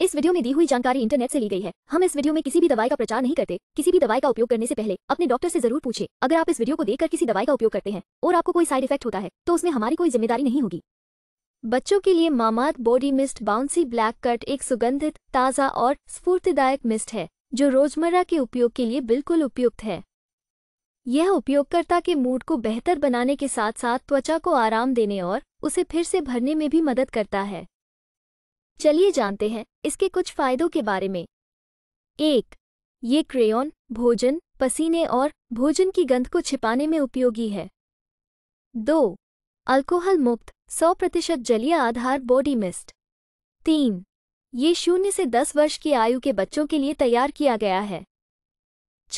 इस वीडियो में दी हुई जानकारी इंटरनेट से ली गई है हम इस वीडियो में किसी भी दवाई का प्रचार नहीं करते किसी भी दवाई का उपयोग करने से पहले अपने डॉक्टर से जरूर पूछे अगर आप इस वीडियो को देखकर किसी दवाई का उपयोग करते हैं और आपको कोई साइड इफेक्ट होता है तो उसमें हमारी कोई जिम्मेदारी नहीं होगी बच्चों के लिए Mamaearth body mist bouncy black cut एक सुगंधित ताज़ा और स्फूर्तिदायक मिस्ट है जो रोजमर्रा के उपयोग के लिए बिल्कुल उपयुक्त है यह उपयोगकर्ता के मूड को बेहतर बनाने के साथ साथ त्वचा को आराम देने और उसे फिर से भरने में भी मदद करता है चलिए जानते हैं इसके कुछ फायदों के बारे में एक ये क्रेयॉन भोजन पसीने और भोजन की गंध को छिपाने में उपयोगी है दो अल्कोहल मुक्त 100 प्रतिशत जलीय आधार बॉडी मिस्ट तीन ये शून्य से दस वर्ष की आयु के बच्चों के लिए तैयार किया गया है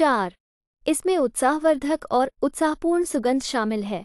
चार इसमें उत्साहवर्धक और उत्साहपूर्ण सुगंध शामिल है